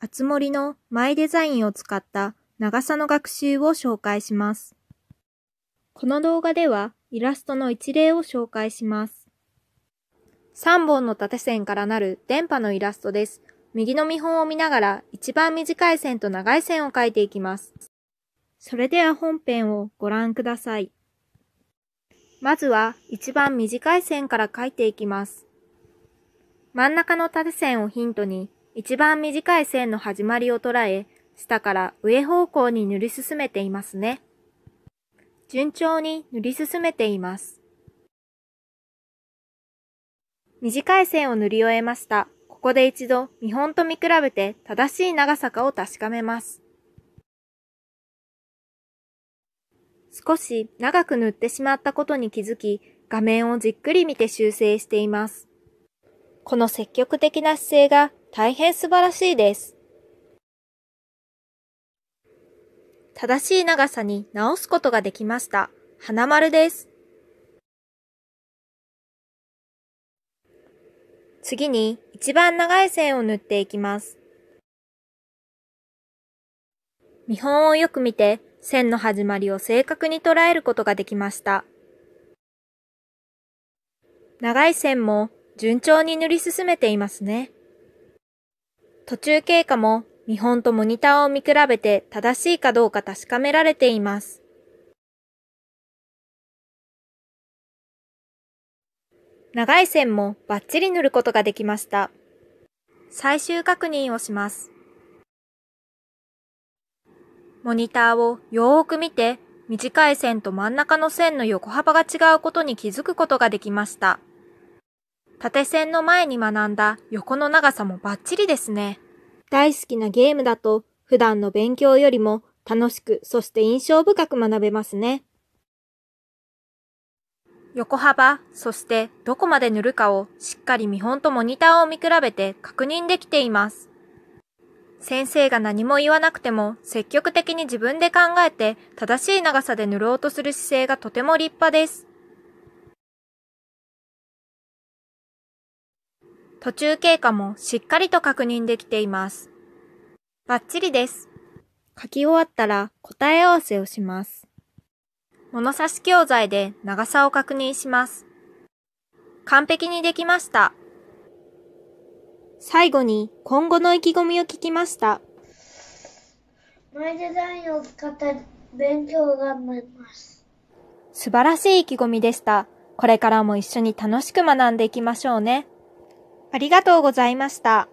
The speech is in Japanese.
あつ森のマイデザインを使った長さの学習を紹介します。この動画ではイラストの一例を紹介します。3本の縦線からなる電波のイラストです。右の見本を見ながら一番短い線と長い線を描いていきます。それでは本編をご覧ください。まずは一番短い線から描いていきます。真ん中の縦線をヒントに一番短い線の始まりを捉え、下から上方向に塗り進めていますね。順調に塗り進めています。短い線を塗り終えました。ここで一度見本と見比べて正しい長さかを確かめます。少し長く塗ってしまったことに気づき、画面をじっくり見て修正しています。この積極的な姿勢が大変素晴らしいです。正しい長さに直すことができました。花丸です。次に一番長い線を塗っていきます。見本をよく見て線の始まりを正確に捉えることができました。長い線も順調に塗り進めていますね。途中経過も見本とモニターを見比べて正しいかどうか確かめられています。長い線もバッチリ塗ることができました。最終確認をします。モニターをよーく見て短い線と真ん中の線の横幅が違うことに気づくことができました。縦線の前に学んだ横の長さもバッチリですね。大好きなゲームだと普段の勉強よりも楽しくそして印象深く学べますね。横幅、そしてどこまで塗るかをしっかり見本とモニターを見比べて確認できています。先生が何も言わなくても積極的に自分で考えて正しい長さで塗ろうとする姿勢がとても立派です。途中経過もしっかりと確認できています。バッチリです。書き終わったら答え合わせをします。物差し教材で長さを確認します。完璧にできました。最後に今後の意気込みを聞きました。マイデザインを使った勉強ます。素晴らしい意気込みでした。これからも一緒に楽しく学んでいきましょうね。ありがとうございました。